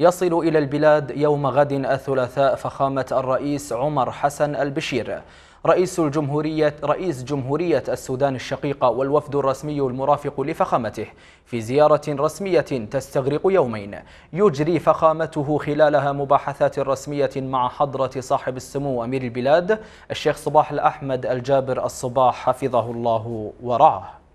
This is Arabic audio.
يصل إلى البلاد يوم غد الثلاثاء فخامة الرئيس عمر حسن البشير رئيس الجمهورية رئيس جمهورية السودان الشقيقة والوفد الرسمي المرافق لفخامته في زيارة رسمية تستغرق يومين يجري فخامته خلالها مباحثات رسمية مع حضرة صاحب السمو أمير البلاد الشيخ صباح الأحمد الجابر الصباح حفظه الله ورعاه